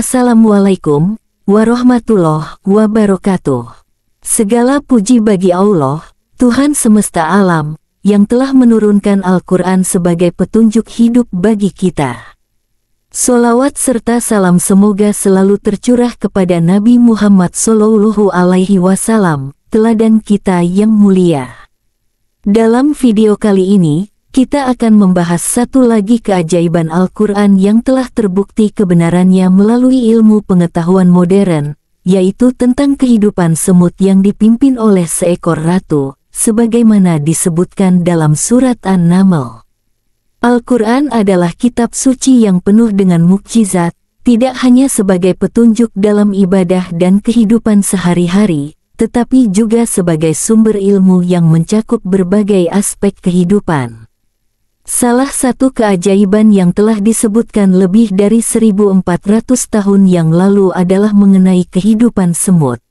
Assalamualaikum warahmatullahi wabarakatuh. Segala puji bagi Allah, Tuhan semesta alam, yang telah menurunkan Al-Quran sebagai petunjuk hidup bagi kita. Solawat serta salam semoga selalu tercurah kepada Nabi Muhammad Sallallahu Alaihi Wasallam, teladan kita yang mulia. Dalam video kali ini, kita akan membahas satu lagi keajaiban Al-Quran yang telah terbukti kebenarannya melalui ilmu pengetahuan modern, yaitu tentang kehidupan semut yang dipimpin oleh seekor ratu, sebagaimana disebutkan dalam surat An-Naml. Al-Quran adalah kitab suci yang penuh dengan mukjizat, tidak hanya sebagai petunjuk dalam ibadah dan kehidupan sehari-hari, tetapi juga sebagai sumber ilmu yang mencakup berbagai aspek kehidupan. Salah satu keajaiban yang telah disebutkan lebih dari 1400 tahun yang lalu adalah mengenai kehidupan semut.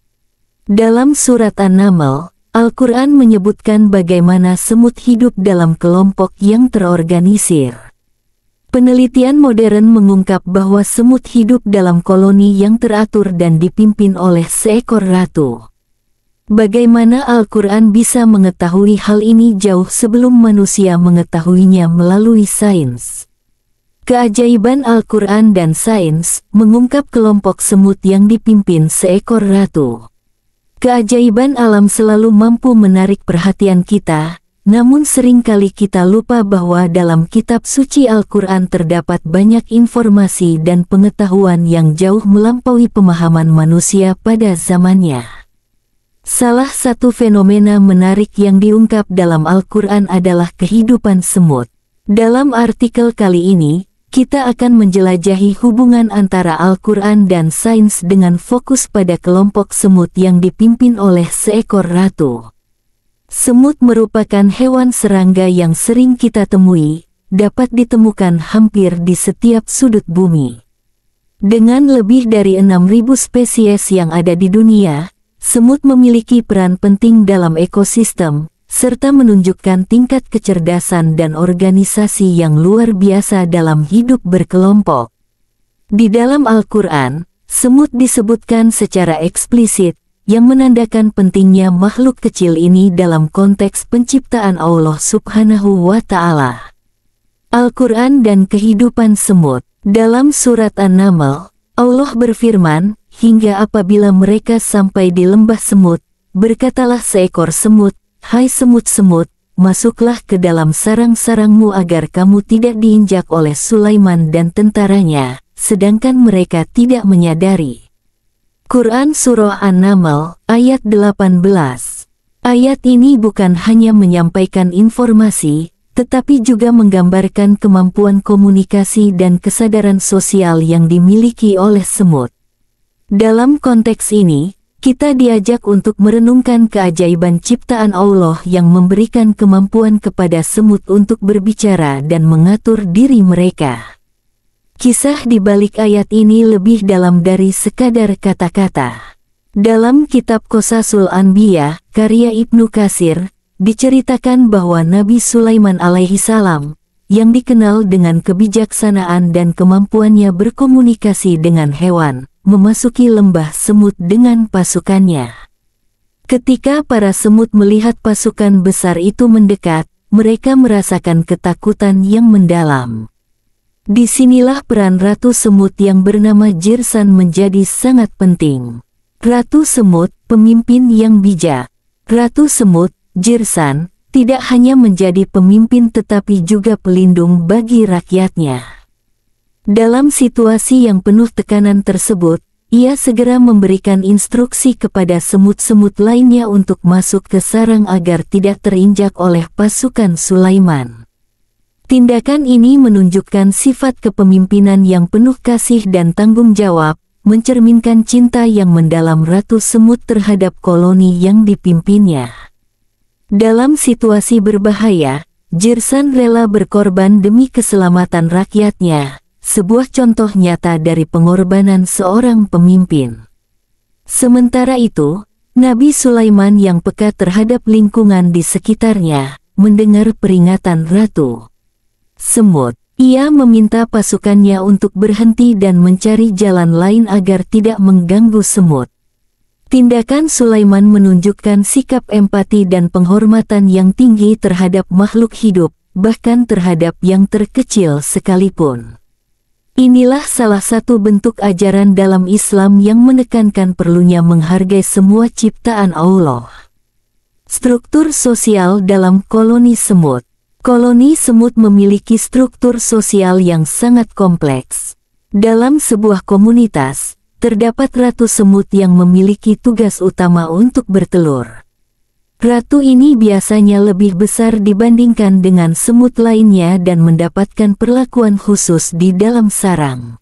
Dalam surat An-Naml, Al-Quran menyebutkan bagaimana semut hidup dalam kelompok yang terorganisir. Penelitian modern mengungkap bahwa semut hidup dalam koloni yang teratur dan dipimpin oleh seekor ratu. Bagaimana Al-Quran bisa mengetahui hal ini jauh sebelum manusia mengetahuinya melalui sains? Keajaiban Al-Quran dan sains mengungkap kelompok semut yang dipimpin seekor ratu. Keajaiban alam selalu mampu menarik perhatian kita, namun seringkali kita lupa bahwa dalam kitab suci Al-Quran terdapat banyak informasi dan pengetahuan yang jauh melampaui pemahaman manusia pada zamannya. Salah satu fenomena menarik yang diungkap dalam Al-Quran adalah kehidupan semut. Dalam artikel kali ini, kita akan menjelajahi hubungan antara Al-Quran dan sains dengan fokus pada kelompok semut yang dipimpin oleh seekor ratu. Semut merupakan hewan serangga yang sering kita temui, dapat ditemukan hampir di setiap sudut bumi. Dengan lebih dari 6.000 spesies yang ada di dunia, semut memiliki peran penting dalam ekosistem, serta menunjukkan tingkat kecerdasan dan organisasi yang luar biasa dalam hidup berkelompok. Di dalam Al-Quran, semut disebutkan secara eksplisit, yang menandakan pentingnya makhluk kecil ini dalam konteks penciptaan Allah Subhanahu wa Ta'ala. Al-Quran dan kehidupan semut dalam Surat An-Naml, Allah berfirman, hingga apabila mereka sampai di lembah semut, berkatalah seekor semut, Hai semut-semut, masuklah ke dalam sarang-sarangmu agar kamu tidak diinjak oleh Sulaiman dan tentaranya, sedangkan mereka tidak menyadari. Quran Surah An-Naml, ayat 18 Ayat ini bukan hanya menyampaikan informasi, tetapi juga menggambarkan kemampuan komunikasi dan kesadaran sosial yang dimiliki oleh semut. Dalam konteks ini, kita diajak untuk merenungkan keajaiban ciptaan Allah yang memberikan kemampuan kepada semut untuk berbicara dan mengatur diri mereka. Kisah di balik ayat ini lebih dalam dari sekadar kata-kata. Dalam kitab Kosasul Anbiya, karya Ibnu Kasir, diceritakan bahwa Nabi Sulaiman alaihi salam, yang dikenal dengan kebijaksanaan dan kemampuannya berkomunikasi dengan hewan, memasuki lembah semut dengan pasukannya. Ketika para semut melihat pasukan besar itu mendekat, mereka merasakan ketakutan yang mendalam. Disinilah peran Ratu Semut yang bernama Jirsan menjadi sangat penting. Ratu Semut, pemimpin yang bijak. Ratu Semut, Jirsan, tidak hanya menjadi pemimpin tetapi juga pelindung bagi rakyatnya. Dalam situasi yang penuh tekanan tersebut, ia segera memberikan instruksi kepada semut-semut lainnya untuk masuk ke sarang agar tidak terinjak oleh pasukan Sulaiman. Tindakan ini menunjukkan sifat kepemimpinan yang penuh kasih dan tanggung jawab, mencerminkan cinta yang mendalam Ratu Semut terhadap koloni yang dipimpinnya. Dalam situasi berbahaya, Jirsan rela berkorban demi keselamatan rakyatnya, sebuah contoh nyata dari pengorbanan seorang pemimpin. Sementara itu, Nabi Sulaiman yang peka terhadap lingkungan di sekitarnya, mendengar peringatan ratu. Semut, ia meminta pasukannya untuk berhenti dan mencari jalan lain agar tidak mengganggu semut. Tindakan Sulaiman menunjukkan sikap empati dan penghormatan yang tinggi terhadap makhluk hidup, bahkan terhadap yang terkecil sekalipun. Inilah salah satu bentuk ajaran dalam Islam yang menekankan perlunya menghargai semua ciptaan Allah. Struktur sosial dalam koloni semut Koloni semut memiliki struktur sosial yang sangat kompleks. Dalam sebuah komunitas, terdapat ratu semut yang memiliki tugas utama untuk bertelur. Ratu ini biasanya lebih besar dibandingkan dengan semut lainnya dan mendapatkan perlakuan khusus di dalam sarang.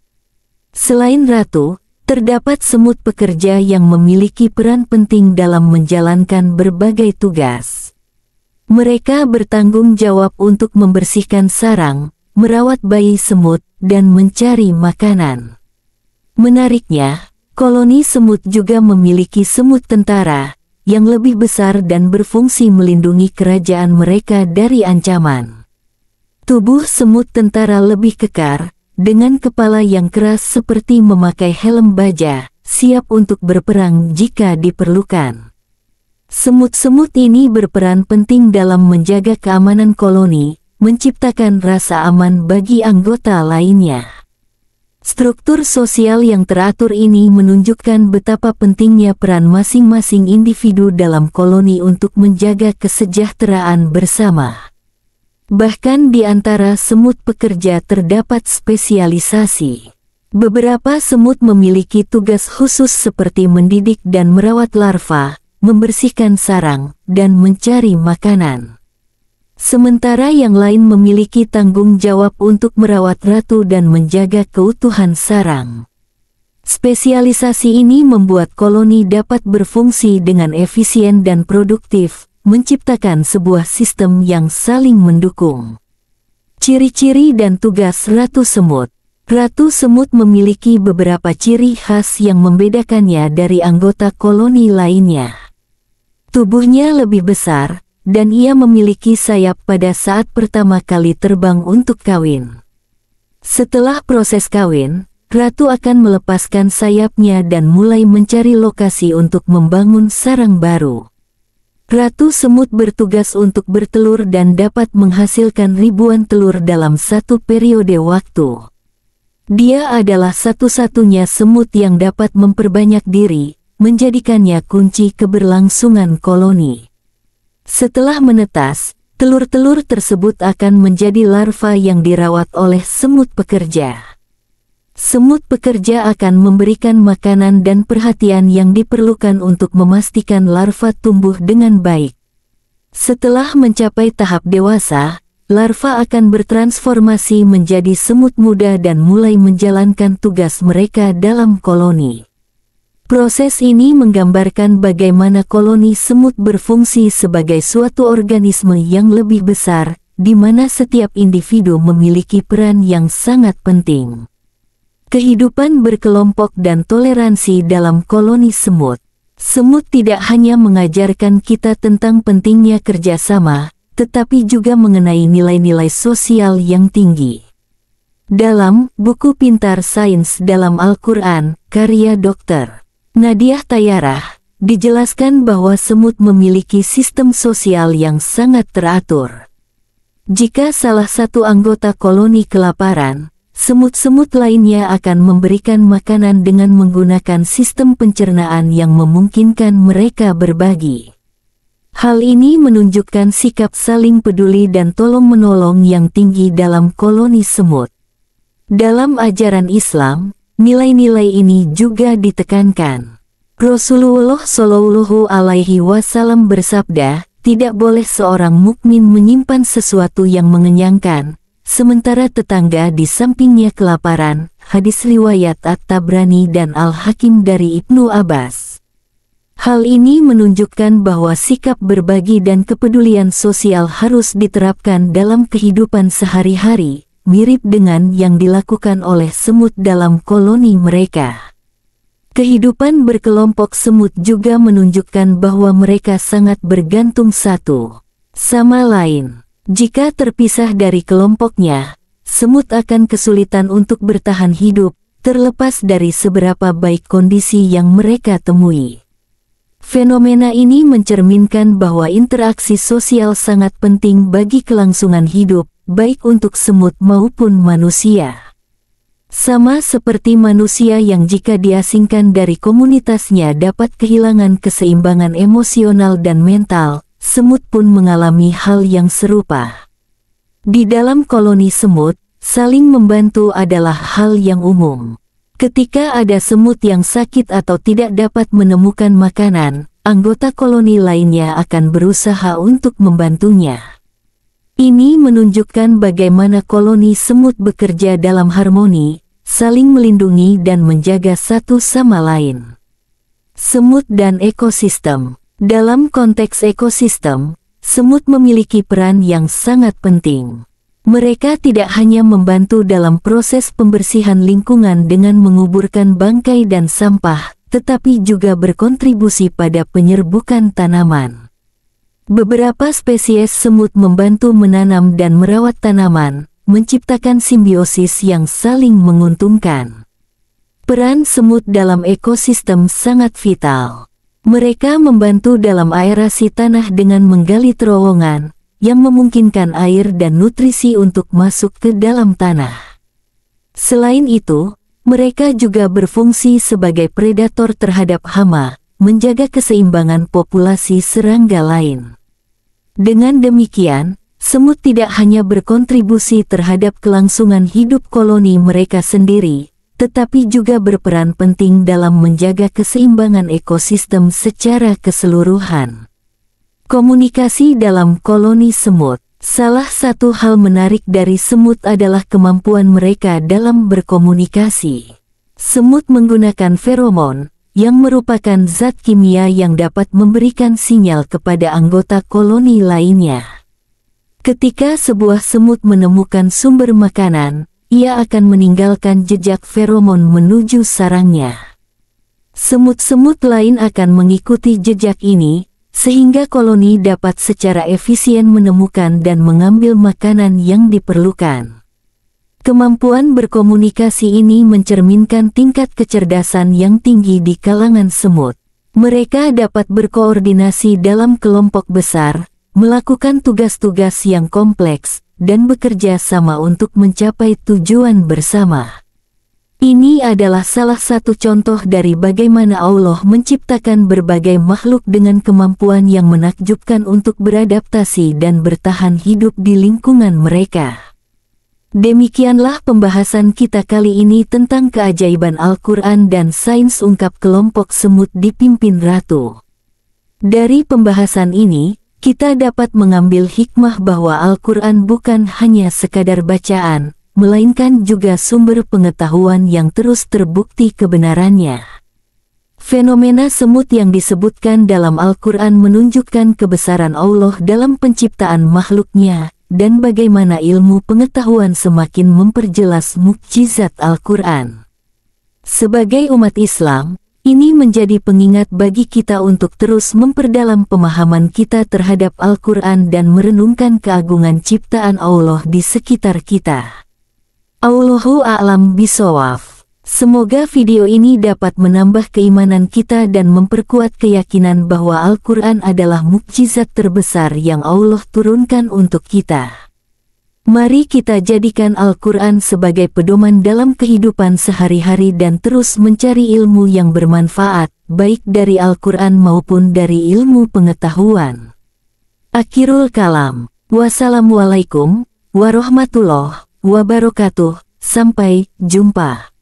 Selain ratu, terdapat semut pekerja yang memiliki peran penting dalam menjalankan berbagai tugas. Mereka bertanggung jawab untuk membersihkan sarang, merawat bayi semut, dan mencari makanan. Menariknya, koloni semut juga memiliki semut tentara, yang lebih besar dan berfungsi melindungi kerajaan mereka dari ancaman. Tubuh semut tentara lebih kekar, dengan kepala yang keras seperti memakai helm baja, siap untuk berperang jika diperlukan. Semut-semut ini berperan penting dalam menjaga keamanan koloni, menciptakan rasa aman bagi anggota lainnya. Struktur sosial yang teratur ini menunjukkan betapa pentingnya peran masing-masing individu dalam koloni untuk menjaga kesejahteraan bersama. Bahkan di antara semut pekerja terdapat spesialisasi. Beberapa semut memiliki tugas khusus seperti mendidik dan merawat larva, membersihkan sarang, dan mencari makanan. Sementara yang lain memiliki tanggung jawab untuk merawat ratu dan menjaga keutuhan sarang. Spesialisasi ini membuat koloni dapat berfungsi dengan efisien dan produktif, menciptakan sebuah sistem yang saling mendukung. Ciri-ciri dan tugas Ratu Semut Ratu Semut memiliki beberapa ciri khas yang membedakannya dari anggota koloni lainnya. Tubuhnya lebih besar, dan ia memiliki sayap pada saat pertama kali terbang untuk kawin. Setelah proses kawin, Ratu akan melepaskan sayapnya dan mulai mencari lokasi untuk membangun sarang baru. Ratu semut bertugas untuk bertelur dan dapat menghasilkan ribuan telur dalam satu periode waktu. Dia adalah satu-satunya semut yang dapat memperbanyak diri, menjadikannya kunci keberlangsungan koloni. Setelah menetas, telur-telur tersebut akan menjadi larva yang dirawat oleh semut pekerja. Semut pekerja akan memberikan makanan dan perhatian yang diperlukan untuk memastikan larva tumbuh dengan baik. Setelah mencapai tahap dewasa, larva akan bertransformasi menjadi semut muda dan mulai menjalankan tugas mereka dalam koloni. Proses ini menggambarkan bagaimana koloni semut berfungsi sebagai suatu organisme yang lebih besar, di mana setiap individu memiliki peran yang sangat penting. Kehidupan berkelompok dan toleransi dalam koloni semut. Semut tidak hanya mengajarkan kita tentang pentingnya kerjasama, tetapi juga mengenai nilai-nilai sosial yang tinggi. Dalam buku Pintar Sains dalam Al-Quran, karya Dr. Nadiah Tayarah, dijelaskan bahwa semut memiliki sistem sosial yang sangat teratur. Jika salah satu anggota koloni kelaparan, semut-semut lainnya akan memberikan makanan dengan menggunakan sistem pencernaan yang memungkinkan mereka berbagi. Hal ini menunjukkan sikap saling peduli dan tolong-menolong yang tinggi dalam koloni semut. Dalam ajaran Islam, Nilai-nilai ini juga ditekankan. Rasulullah Shallallahu Alaihi Wasallam bersabda, tidak boleh seorang mukmin menyimpan sesuatu yang mengenyangkan, sementara tetangga di sampingnya kelaparan. Hadis riwayat At-Tabrani dan Al-Hakim dari Ibnu Abbas. Hal ini menunjukkan bahwa sikap berbagi dan kepedulian sosial harus diterapkan dalam kehidupan sehari-hari, mirip dengan yang dilakukan oleh semut dalam koloni mereka. Kehidupan berkelompok semut juga menunjukkan bahwa mereka sangat bergantung satu sama lain. Jika terpisah dari kelompoknya, semut akan kesulitan untuk bertahan hidup, terlepas dari seberapa baik kondisi yang mereka temui. Fenomena ini mencerminkan bahwa interaksi sosial sangat penting bagi kelangsungan hidup, baik untuk semut maupun manusia. Sama seperti manusia yang jika diasingkan dari komunitasnya dapat kehilangan keseimbangan emosional dan mental, semut pun mengalami hal yang serupa. Di dalam koloni semut, saling membantu adalah hal yang umum. Ketika ada semut yang sakit atau tidak dapat menemukan makanan, anggota koloni lainnya akan berusaha untuk membantunya. Ini menunjukkan bagaimana koloni semut bekerja dalam harmoni, saling melindungi dan menjaga satu sama lain. Semut dan ekosistem Dalam konteks ekosistem, semut memiliki peran yang sangat penting. Mereka tidak hanya membantu dalam proses pembersihan lingkungan dengan menguburkan bangkai dan sampah, tetapi juga berkontribusi pada penyerbukan tanaman. Beberapa spesies semut membantu menanam dan merawat tanaman, menciptakan simbiosis yang saling menguntungkan. Peran semut dalam ekosistem sangat vital. Mereka membantu dalam aerasi tanah dengan menggali terowongan, yang memungkinkan air dan nutrisi untuk masuk ke dalam tanah. Selain itu, mereka juga berfungsi sebagai predator terhadap hama, menjaga keseimbangan populasi serangga lain. Dengan demikian, semut tidak hanya berkontribusi terhadap kelangsungan hidup koloni mereka sendiri, tetapi juga berperan penting dalam menjaga keseimbangan ekosistem secara keseluruhan. Komunikasi dalam koloni semut Salah satu hal menarik dari semut adalah kemampuan mereka dalam berkomunikasi. Semut menggunakan feromon, yang merupakan zat kimia yang dapat memberikan sinyal kepada anggota koloni lainnya. Ketika sebuah semut menemukan sumber makanan, ia akan meninggalkan jejak feromon menuju sarangnya. Semut-semut lain akan mengikuti jejak ini, sehingga koloni dapat secara efisien menemukan dan mengambil makanan yang diperlukan. Kemampuan berkomunikasi ini mencerminkan tingkat kecerdasan yang tinggi di kalangan semut. Mereka dapat berkoordinasi dalam kelompok besar, melakukan tugas-tugas yang kompleks, dan bekerja sama untuk mencapai tujuan bersama. Ini adalah salah satu contoh dari bagaimana Allah menciptakan berbagai makhluk dengan kemampuan yang menakjubkan untuk beradaptasi dan bertahan hidup di lingkungan mereka. Demikianlah pembahasan kita kali ini tentang keajaiban Al-Quran dan sains ungkap kelompok semut dipimpin ratu. Dari pembahasan ini, kita dapat mengambil hikmah bahwa Al-Quran bukan hanya sekadar bacaan, melainkan juga sumber pengetahuan yang terus terbukti kebenarannya. Fenomena semut yang disebutkan dalam Al-Quran menunjukkan kebesaran Allah dalam penciptaan makhluknya, dan bagaimana ilmu pengetahuan semakin memperjelas mukjizat Al-Quran. Sebagai umat Islam, ini menjadi pengingat bagi kita untuk terus memperdalam pemahaman kita terhadap Al-Quran dan merenungkan keagungan ciptaan Allah di sekitar kita. Allahu a'lam bisawaf. Semoga video ini dapat menambah keimanan kita dan memperkuat keyakinan bahwa Al-Quran adalah mukjizat terbesar yang Allah turunkan untuk kita. Mari kita jadikan Al-Quran sebagai pedoman dalam kehidupan sehari-hari dan terus mencari ilmu yang bermanfaat, baik dari Al-Quran maupun dari ilmu pengetahuan. Akhirul kalam. Wassalamualaikum warahmatullahi wabarakatuh. Sampai jumpa.